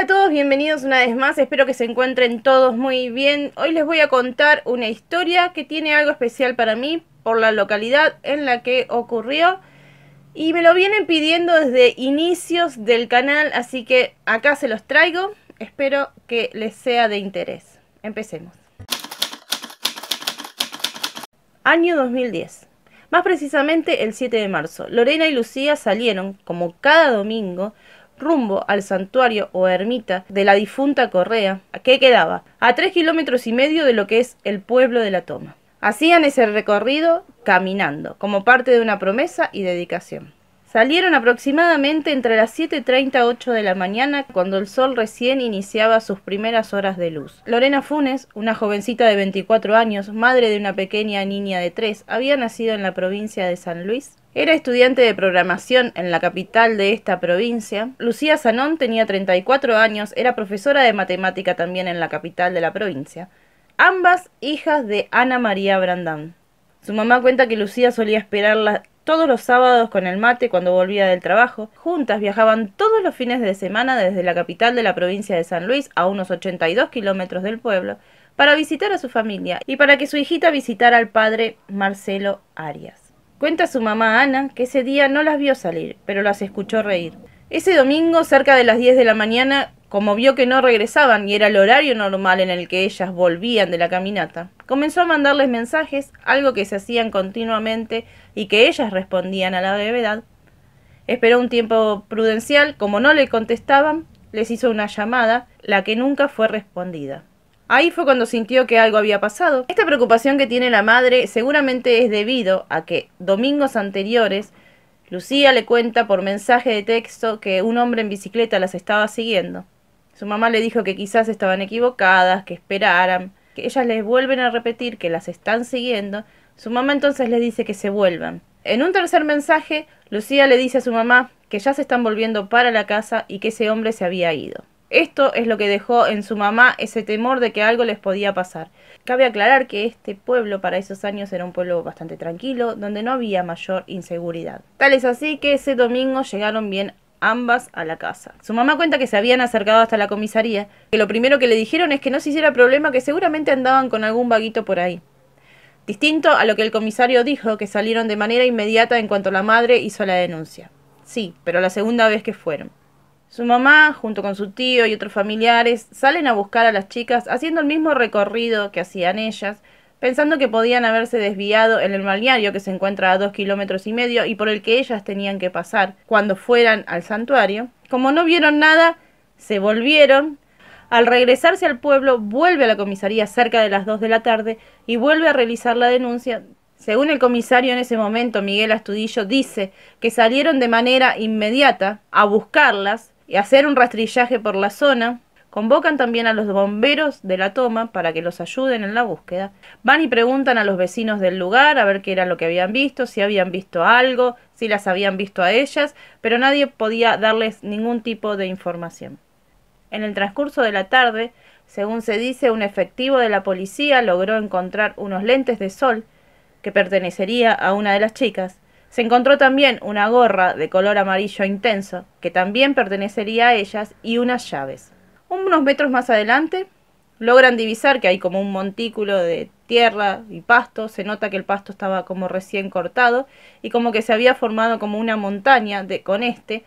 Hola a todos, bienvenidos una vez más, espero que se encuentren todos muy bien. Hoy les voy a contar una historia que tiene algo especial para mí por la localidad en la que ocurrió y me lo vienen pidiendo desde inicios del canal, así que acá se los traigo, espero que les sea de interés. Empecemos. Año 2010. Más precisamente el 7 de marzo, Lorena y Lucía salieron, como cada domingo, rumbo al santuario o ermita de la difunta Correa, que quedaba a tres kilómetros y medio de lo que es el pueblo de la toma. Hacían ese recorrido caminando, como parte de una promesa y dedicación. Salieron aproximadamente entre las 7.30 8 de la mañana cuando el sol recién iniciaba sus primeras horas de luz. Lorena Funes, una jovencita de 24 años, madre de una pequeña niña de 3, había nacido en la provincia de San Luis era estudiante de programación en la capital de esta provincia. Lucía Sanón tenía 34 años, era profesora de matemática también en la capital de la provincia. Ambas hijas de Ana María Brandán. Su mamá cuenta que Lucía solía esperarla todos los sábados con el mate cuando volvía del trabajo. Juntas viajaban todos los fines de semana desde la capital de la provincia de San Luis, a unos 82 kilómetros del pueblo, para visitar a su familia y para que su hijita visitara al padre Marcelo Arias. Cuenta su mamá Ana que ese día no las vio salir, pero las escuchó reír. Ese domingo, cerca de las 10 de la mañana, como vio que no regresaban y era el horario normal en el que ellas volvían de la caminata, comenzó a mandarles mensajes, algo que se hacían continuamente y que ellas respondían a la brevedad. Esperó un tiempo prudencial, como no le contestaban, les hizo una llamada, la que nunca fue respondida. Ahí fue cuando sintió que algo había pasado. Esta preocupación que tiene la madre seguramente es debido a que domingos anteriores Lucía le cuenta por mensaje de texto que un hombre en bicicleta las estaba siguiendo. Su mamá le dijo que quizás estaban equivocadas, que esperaran, que ellas les vuelven a repetir que las están siguiendo. Su mamá entonces le dice que se vuelvan. En un tercer mensaje, Lucía le dice a su mamá que ya se están volviendo para la casa y que ese hombre se había ido. Esto es lo que dejó en su mamá ese temor de que algo les podía pasar. Cabe aclarar que este pueblo para esos años era un pueblo bastante tranquilo, donde no había mayor inseguridad. Tal es así que ese domingo llegaron bien ambas a la casa. Su mamá cuenta que se habían acercado hasta la comisaría, que lo primero que le dijeron es que no se hiciera problema, que seguramente andaban con algún vaguito por ahí. Distinto a lo que el comisario dijo, que salieron de manera inmediata en cuanto la madre hizo la denuncia. Sí, pero la segunda vez que fueron. Su mamá, junto con su tío y otros familiares, salen a buscar a las chicas haciendo el mismo recorrido que hacían ellas, pensando que podían haberse desviado en el balneario que se encuentra a dos kilómetros y medio y por el que ellas tenían que pasar cuando fueran al santuario. Como no vieron nada, se volvieron. Al regresarse al pueblo, vuelve a la comisaría cerca de las dos de la tarde y vuelve a realizar la denuncia según el comisario en ese momento, Miguel Astudillo, dice que salieron de manera inmediata a buscarlas y hacer un rastrillaje por la zona. Convocan también a los bomberos de la toma para que los ayuden en la búsqueda. Van y preguntan a los vecinos del lugar a ver qué era lo que habían visto, si habían visto algo, si las habían visto a ellas, pero nadie podía darles ningún tipo de información. En el transcurso de la tarde, según se dice, un efectivo de la policía logró encontrar unos lentes de sol que pertenecería a una de las chicas, se encontró también una gorra de color amarillo intenso, que también pertenecería a ellas, y unas llaves. Unos metros más adelante, logran divisar que hay como un montículo de tierra y pasto, se nota que el pasto estaba como recién cortado y como que se había formado como una montaña de, con este.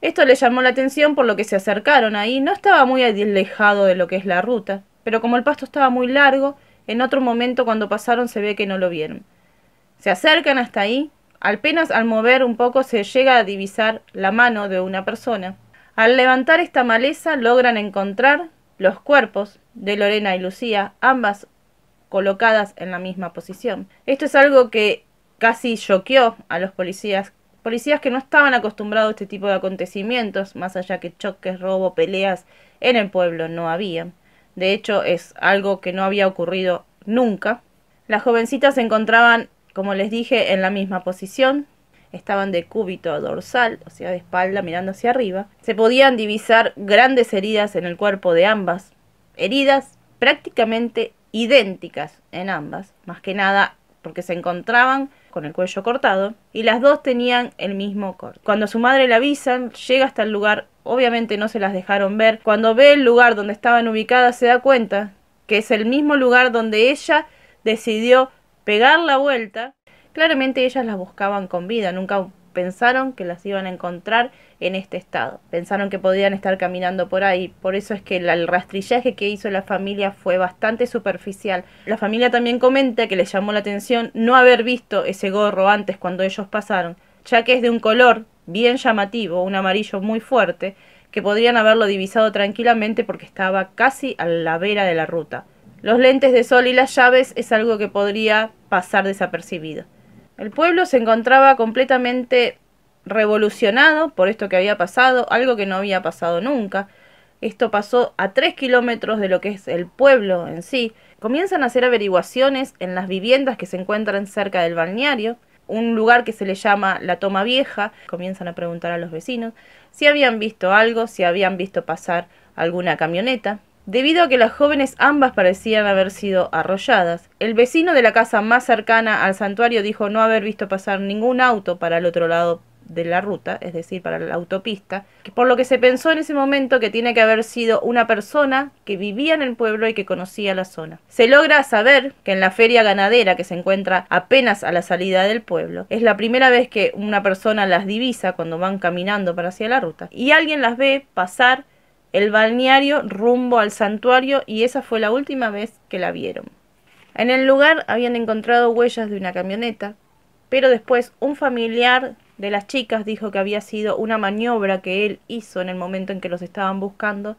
Esto le llamó la atención por lo que se acercaron ahí, no estaba muy alejado de lo que es la ruta, pero como el pasto estaba muy largo, en otro momento cuando pasaron se ve que no lo vieron. Se acercan hasta ahí Apenas al mover un poco se llega a divisar la mano de una persona. Al levantar esta maleza logran encontrar los cuerpos de Lorena y Lucía, ambas colocadas en la misma posición. Esto es algo que casi choqueó a los policías, policías que no estaban acostumbrados a este tipo de acontecimientos, más allá que choques, robo, peleas en el pueblo no había. De hecho, es algo que no había ocurrido nunca. Las jovencitas se encontraban como les dije, en la misma posición, estaban de cúbito a dorsal, o sea, de espalda mirando hacia arriba. Se podían divisar grandes heridas en el cuerpo de ambas, heridas prácticamente idénticas en ambas, más que nada porque se encontraban con el cuello cortado y las dos tenían el mismo corte. Cuando su madre la avisan, llega hasta el lugar, obviamente no se las dejaron ver. Cuando ve el lugar donde estaban ubicadas, se da cuenta que es el mismo lugar donde ella decidió pegar la vuelta, claramente ellas las buscaban con vida, nunca pensaron que las iban a encontrar en este estado, pensaron que podían estar caminando por ahí, por eso es que el rastrillaje que hizo la familia fue bastante superficial. La familia también comenta que les llamó la atención no haber visto ese gorro antes cuando ellos pasaron, ya que es de un color bien llamativo, un amarillo muy fuerte, que podrían haberlo divisado tranquilamente porque estaba casi a la vera de la ruta. Los lentes de sol y las llaves es algo que podría pasar desapercibido. El pueblo se encontraba completamente revolucionado por esto que había pasado, algo que no había pasado nunca. Esto pasó a tres kilómetros de lo que es el pueblo en sí. Comienzan a hacer averiguaciones en las viviendas que se encuentran cerca del balneario, un lugar que se le llama la Toma Vieja. Comienzan a preguntar a los vecinos si habían visto algo, si habían visto pasar alguna camioneta. Debido a que las jóvenes ambas parecían haber sido arrolladas, el vecino de la casa más cercana al santuario dijo no haber visto pasar ningún auto para el otro lado de la ruta, es decir, para la autopista, por lo que se pensó en ese momento que tiene que haber sido una persona que vivía en el pueblo y que conocía la zona. Se logra saber que en la feria ganadera que se encuentra apenas a la salida del pueblo, es la primera vez que una persona las divisa cuando van caminando para hacia la ruta y alguien las ve pasar el balneario rumbo al santuario y esa fue la última vez que la vieron. En el lugar habían encontrado huellas de una camioneta, pero después un familiar de las chicas dijo que había sido una maniobra que él hizo en el momento en que los estaban buscando,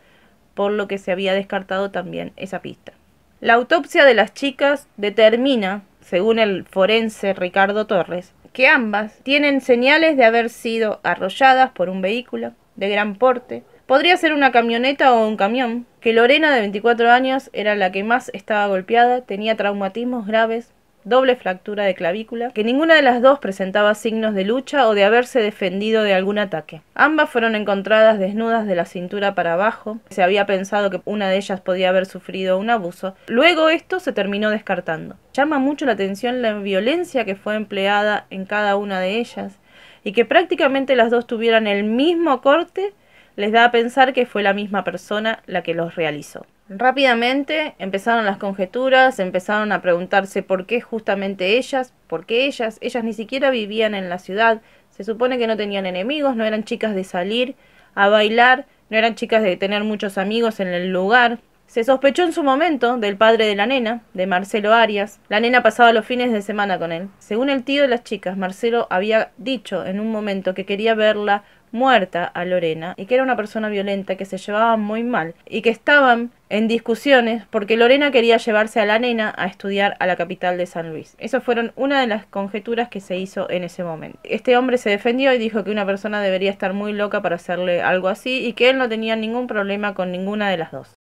por lo que se había descartado también esa pista. La autopsia de las chicas determina, según el forense Ricardo Torres, que ambas tienen señales de haber sido arrolladas por un vehículo de gran porte, Podría ser una camioneta o un camión, que Lorena de 24 años era la que más estaba golpeada, tenía traumatismos graves, doble fractura de clavícula, que ninguna de las dos presentaba signos de lucha o de haberse defendido de algún ataque. Ambas fueron encontradas desnudas de la cintura para abajo, se había pensado que una de ellas podía haber sufrido un abuso, luego esto se terminó descartando. Llama mucho la atención la violencia que fue empleada en cada una de ellas y que prácticamente las dos tuvieran el mismo corte les da a pensar que fue la misma persona la que los realizó. Rápidamente empezaron las conjeturas, empezaron a preguntarse por qué justamente ellas, por qué ellas, ellas ni siquiera vivían en la ciudad, se supone que no tenían enemigos, no eran chicas de salir a bailar, no eran chicas de tener muchos amigos en el lugar. Se sospechó en su momento del padre de la nena, de Marcelo Arias. La nena pasaba los fines de semana con él. Según el tío de las chicas, Marcelo había dicho en un momento que quería verla muerta a Lorena y que era una persona violenta que se llevaba muy mal y que estaban en discusiones porque Lorena quería llevarse a la nena a estudiar a la capital de San Luis. Esas fueron una de las conjeturas que se hizo en ese momento. Este hombre se defendió y dijo que una persona debería estar muy loca para hacerle algo así y que él no tenía ningún problema con ninguna de las dos.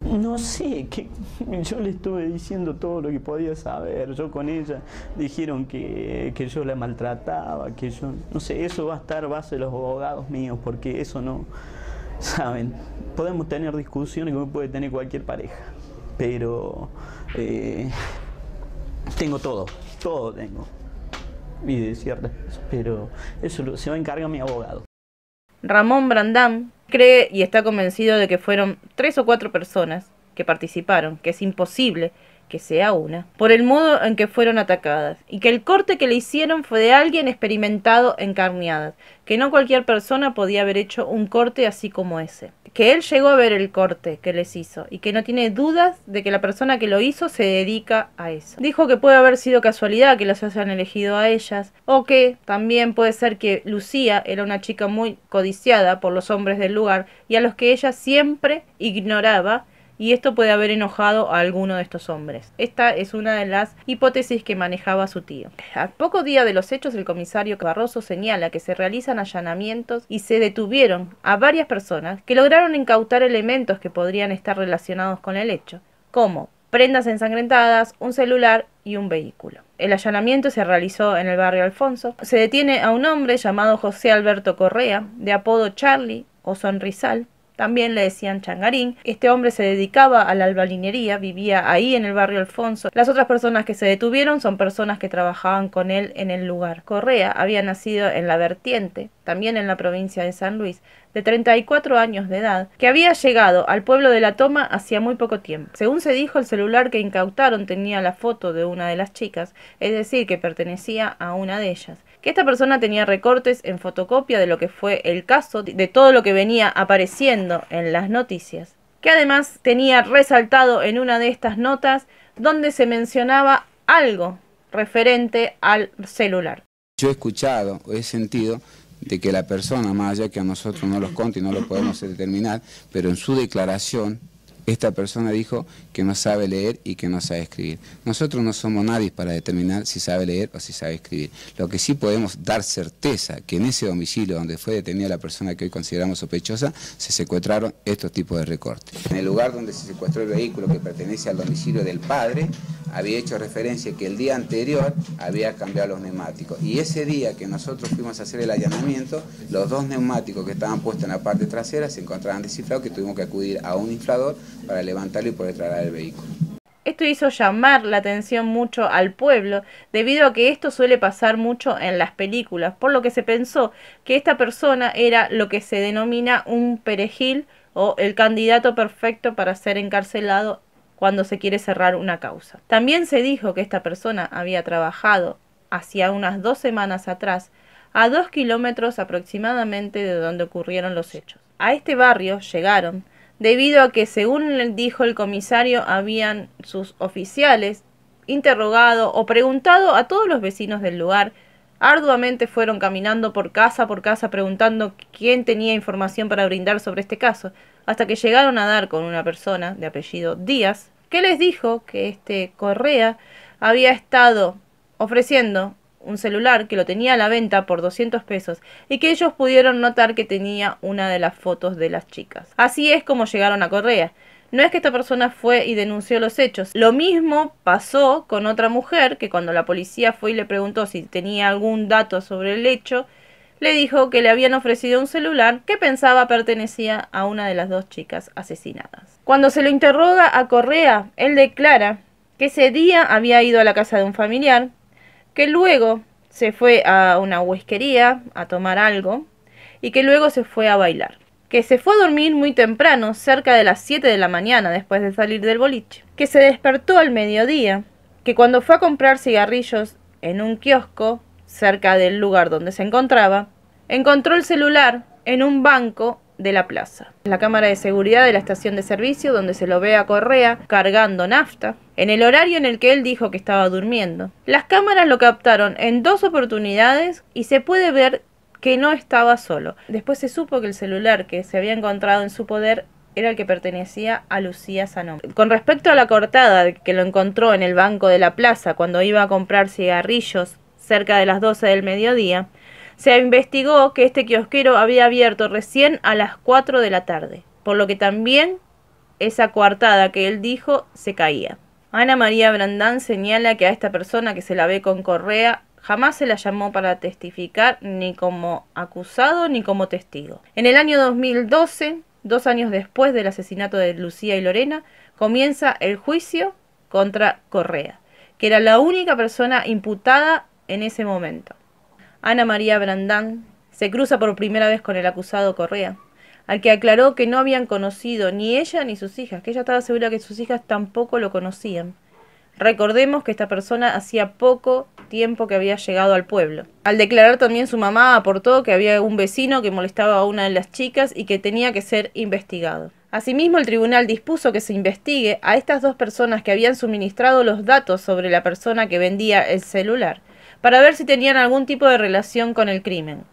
No sé, que yo le estuve diciendo todo lo que podía saber. Yo con ella dijeron que, yo la maltrataba, que yo. No sé, eso va a estar base de los abogados míos, porque eso no. Saben, podemos tener discusiones como puede tener cualquier pareja, pero. Eh, tengo todo, todo tengo. Y de cierta, pero eso se va a encargar mi abogado. Ramón Brandán cree y está convencido de que fueron tres o cuatro personas que participaron, que es imposible que sea una, por el modo en que fueron atacadas, y que el corte que le hicieron fue de alguien experimentado en carneadas, que no cualquier persona podía haber hecho un corte así como ese. Que él llegó a ver el corte que les hizo y que no tiene dudas de que la persona que lo hizo se dedica a eso. Dijo que puede haber sido casualidad que las hayan elegido a ellas o que también puede ser que Lucía era una chica muy codiciada por los hombres del lugar y a los que ella siempre ignoraba y esto puede haber enojado a alguno de estos hombres. Esta es una de las hipótesis que manejaba su tío. A poco día de los hechos, el comisario Barroso señala que se realizan allanamientos y se detuvieron a varias personas que lograron incautar elementos que podrían estar relacionados con el hecho, como prendas ensangrentadas, un celular y un vehículo. El allanamiento se realizó en el barrio Alfonso. Se detiene a un hombre llamado José Alberto Correa, de apodo Charlie o Sonrisal, también le decían Changarín. Este hombre se dedicaba a la albalinería, vivía ahí en el barrio Alfonso. Las otras personas que se detuvieron son personas que trabajaban con él en el lugar. Correa había nacido en la vertiente, también en la provincia de San Luis, de 34 años de edad, que había llegado al pueblo de La Toma hacía muy poco tiempo. Según se dijo, el celular que incautaron tenía la foto de una de las chicas, es decir, que pertenecía a una de ellas que esta persona tenía recortes en fotocopia de lo que fue el caso, de todo lo que venía apareciendo en las noticias, que además tenía resaltado en una de estas notas donde se mencionaba algo referente al celular. Yo he escuchado, he sentido de que la persona, más allá que a nosotros no los conte y no lo podemos determinar, pero en su declaración esta persona dijo que no sabe leer y que no sabe escribir. Nosotros no somos nadie para determinar si sabe leer o si sabe escribir. Lo que sí podemos dar certeza que en ese domicilio donde fue detenida la persona que hoy consideramos sospechosa, se secuestraron estos tipos de recortes. En el lugar donde se secuestró el vehículo que pertenece al domicilio del padre, había hecho referencia que el día anterior había cambiado los neumáticos. Y ese día que nosotros fuimos a hacer el allanamiento, los dos neumáticos que estaban puestos en la parte trasera se encontraban descifrados, que tuvimos que acudir a un inflador para levantarlo y poder tragar el vehículo. Esto hizo llamar la atención mucho al pueblo, debido a que esto suele pasar mucho en las películas, por lo que se pensó que esta persona era lo que se denomina un perejil o el candidato perfecto para ser encarcelado cuando se quiere cerrar una causa. También se dijo que esta persona había trabajado hacía unas dos semanas atrás a dos kilómetros aproximadamente de donde ocurrieron los hechos. A este barrio llegaron debido a que, según dijo el comisario, habían sus oficiales interrogado o preguntado a todos los vecinos del lugar. Arduamente fueron caminando por casa por casa preguntando quién tenía información para brindar sobre este caso, hasta que llegaron a dar con una persona de apellido Díaz, que les dijo que este Correa había estado ofreciendo un celular que lo tenía a la venta por 200 pesos y que ellos pudieron notar que tenía una de las fotos de las chicas. Así es como llegaron a Correa. No es que esta persona fue y denunció los hechos. Lo mismo pasó con otra mujer que cuando la policía fue y le preguntó si tenía algún dato sobre el hecho, le dijo que le habían ofrecido un celular que pensaba pertenecía a una de las dos chicas asesinadas. Cuando se lo interroga a Correa, él declara que ese día había ido a la casa de un familiar, que luego se fue a una huesquería a tomar algo y que luego se fue a bailar. Que se fue a dormir muy temprano, cerca de las 7 de la mañana después de salir del boliche. Que se despertó al mediodía. Que cuando fue a comprar cigarrillos en un kiosco, cerca del lugar donde se encontraba, encontró el celular en un banco de la plaza. La cámara de seguridad de la estación de servicio donde se lo ve a Correa cargando nafta, en el horario en el que él dijo que estaba durmiendo. Las cámaras lo captaron en dos oportunidades y se puede ver que no estaba solo. Después se supo que el celular que se había encontrado en su poder era el que pertenecía a Lucía Sanón. Con respecto a la cortada que lo encontró en el banco de la plaza cuando iba a comprar cigarrillos cerca de las 12 del mediodía, se investigó que este kiosquero había abierto recién a las 4 de la tarde, por lo que también esa coartada que él dijo se caía. Ana María Brandán señala que a esta persona que se la ve con correa jamás se la llamó para testificar ni como acusado ni como testigo. En el año 2012, dos años después del asesinato de Lucía y Lorena, comienza el juicio contra Correa, que era la única persona imputada en ese momento. Ana María Brandán se cruza por primera vez con el acusado Correa, al que aclaró que no habían conocido ni ella ni sus hijas, que ella estaba segura que sus hijas tampoco lo conocían. Recordemos que esta persona hacía poco tiempo que había llegado al pueblo. Al declarar también su mamá aportó que había un vecino que molestaba a una de las chicas y que tenía que ser investigado. Asimismo, el tribunal dispuso que se investigue a estas dos personas que habían suministrado los datos sobre la persona que vendía el celular para ver si tenían algún tipo de relación con el crimen.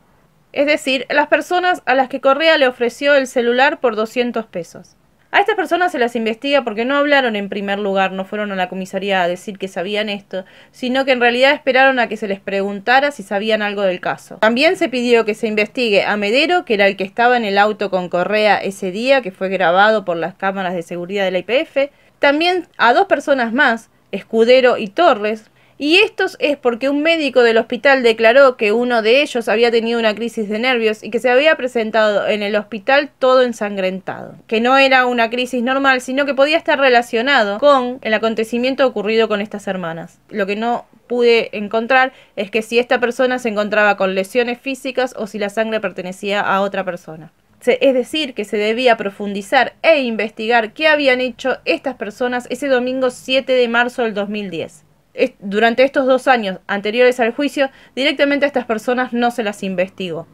Es decir, las personas a las que Correa le ofreció el celular por 200 pesos. A estas personas se las investiga porque no hablaron en primer lugar, no fueron a la comisaría a decir que sabían esto, sino que en realidad esperaron a que se les preguntara si sabían algo del caso. También se pidió que se investigue a Medero, que era el que estaba en el auto con Correa ese día, que fue grabado por las cámaras de seguridad de la IPF, también a dos personas más, Escudero y Torres, y esto es porque un médico del hospital declaró que uno de ellos había tenido una crisis de nervios y que se había presentado en el hospital todo ensangrentado. Que no era una crisis normal, sino que podía estar relacionado con el acontecimiento ocurrido con estas hermanas. Lo que no pude encontrar es que si esta persona se encontraba con lesiones físicas o si la sangre pertenecía a otra persona. Es decir, que se debía profundizar e investigar qué habían hecho estas personas ese domingo 7 de marzo del 2010 durante estos dos años anteriores al juicio, directamente a estas personas no se las investigó.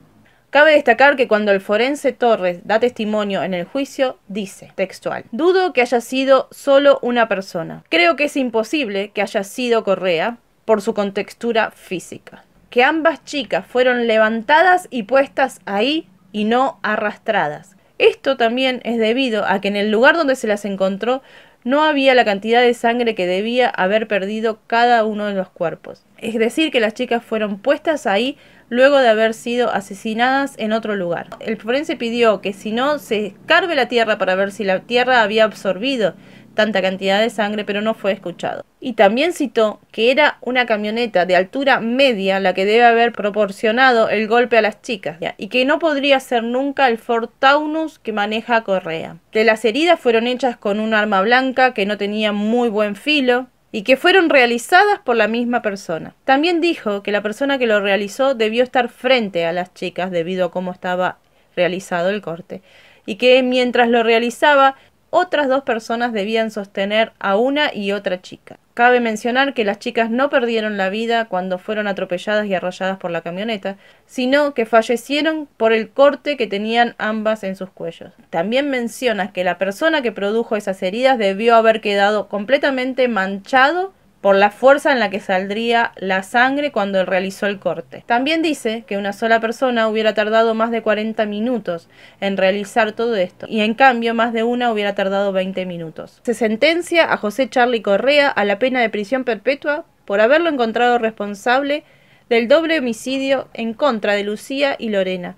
Cabe destacar que cuando el forense Torres da testimonio en el juicio, dice, textual, dudo que haya sido solo una persona. Creo que es imposible que haya sido Correa por su contextura física. Que ambas chicas fueron levantadas y puestas ahí y no arrastradas. Esto también es debido a que en el lugar donde se las encontró no había la cantidad de sangre que debía haber perdido cada uno de los cuerpos. Es decir, que las chicas fueron puestas ahí luego de haber sido asesinadas en otro lugar. El forense pidió que si no se escarbe la tierra para ver si la tierra había absorbido tanta cantidad de sangre, pero no fue escuchado. Y también citó que era una camioneta de altura media la que debe haber proporcionado el golpe a las chicas y que no podría ser nunca el Ford Taunus que maneja Correa. Que las heridas fueron hechas con un arma blanca que no tenía muy buen filo, y que fueron realizadas por la misma persona. También dijo que la persona que lo realizó debió estar frente a las chicas debido a cómo estaba realizado el corte y que mientras lo realizaba otras dos personas debían sostener a una y otra chica. Cabe mencionar que las chicas no perdieron la vida cuando fueron atropelladas y arrolladas por la camioneta, sino que fallecieron por el corte que tenían ambas en sus cuellos. También mencionas que la persona que produjo esas heridas debió haber quedado completamente manchado por la fuerza en la que saldría la sangre cuando él realizó el corte. También dice que una sola persona hubiera tardado más de 40 minutos en realizar todo esto y en cambio más de una hubiera tardado 20 minutos. Se sentencia a José Charlie Correa a la pena de prisión perpetua por haberlo encontrado responsable del doble homicidio en contra de Lucía y Lorena.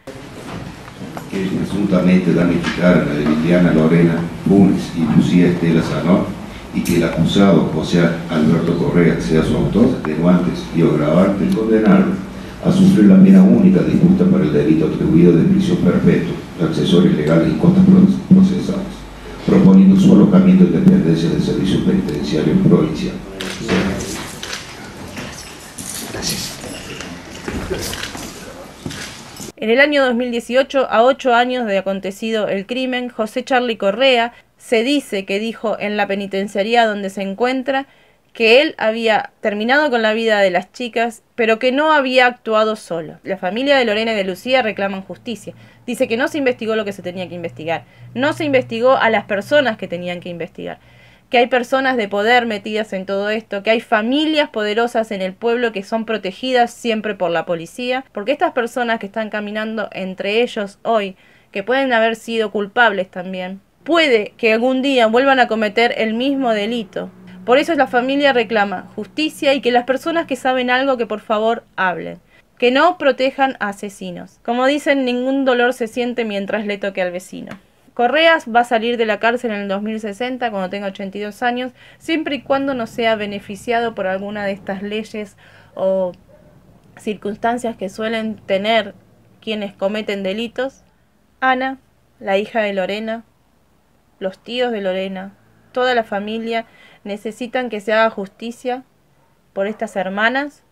Lorena y Lucía y que el acusado, o sea, Alberto Correa, sea su autor, pero antes de grabar y condenarlo a sufrir la pena única disputa para el delito atribuido de prisión perpetua, accesorios legales y costas procesadas, proponiendo su alojamiento en dependencia del servicio penitenciario en provincia. En el año 2018, a ocho años de acontecido el crimen, José Charlie Correa se dice que dijo en la penitenciaría donde se encuentra que él había terminado con la vida de las chicas, pero que no había actuado solo. La familia de Lorena y de Lucía reclaman justicia. Dice que no se investigó lo que se tenía que investigar, no se investigó a las personas que tenían que investigar, que hay personas de poder metidas en todo esto, que hay familias poderosas en el pueblo que son protegidas siempre por la policía, porque estas personas que están caminando entre ellos hoy, que pueden haber sido culpables también, puede que algún día vuelvan a cometer el mismo delito. Por eso la familia reclama justicia y que las personas que saben algo que por favor hablen. Que no protejan a asesinos. Como dicen, ningún dolor se siente mientras le toque al vecino. Correas va a salir de la cárcel en el 2060, cuando tenga 82 años, siempre y cuando no sea beneficiado por alguna de estas leyes o circunstancias que suelen tener quienes cometen delitos. Ana, la hija de Lorena, los tíos de Lorena, toda la familia necesitan que se haga justicia por estas hermanas,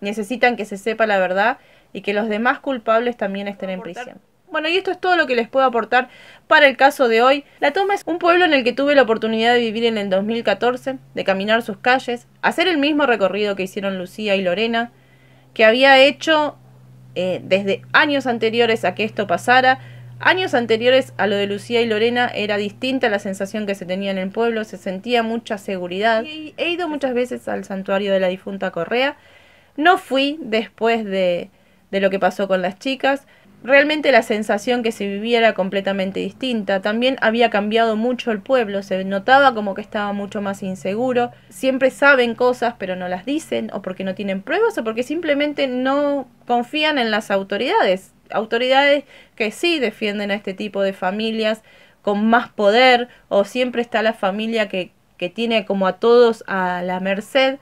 necesitan que se sepa la verdad y que los demás culpables también estén en prisión. Bueno, y esto es todo lo que les puedo aportar para el caso de hoy. La Toma es un pueblo en el que tuve la oportunidad de vivir en el 2014, de caminar sus calles, hacer el mismo recorrido que hicieron Lucía y Lorena, que había hecho eh, desde años anteriores a que esto pasara, Años anteriores a lo de Lucía y Lorena era distinta la sensación que se tenía en el pueblo, se sentía mucha seguridad. He ido muchas veces al santuario de la difunta Correa, no fui después de, lo que pasó con las chicas. Realmente la sensación que se vivía era completamente distinta. También había cambiado mucho el pueblo, se notaba como que estaba mucho más inseguro. Siempre saben cosas pero no las dicen, o porque no tienen pruebas, o porque simplemente no confían en las autoridades autoridades que sí defienden a este tipo de familias con más poder o siempre está la familia que, que tiene como a todos a la merced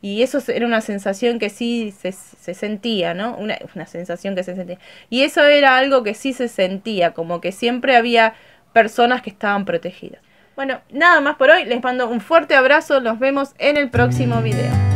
y eso era una sensación que sí se, sentía, ¿no? Una, una, sensación que se sentía. Y eso era algo que sí se sentía, como que siempre había personas que estaban protegidas. Bueno, nada más por hoy, les mando un fuerte abrazo, nos vemos en el próximo video.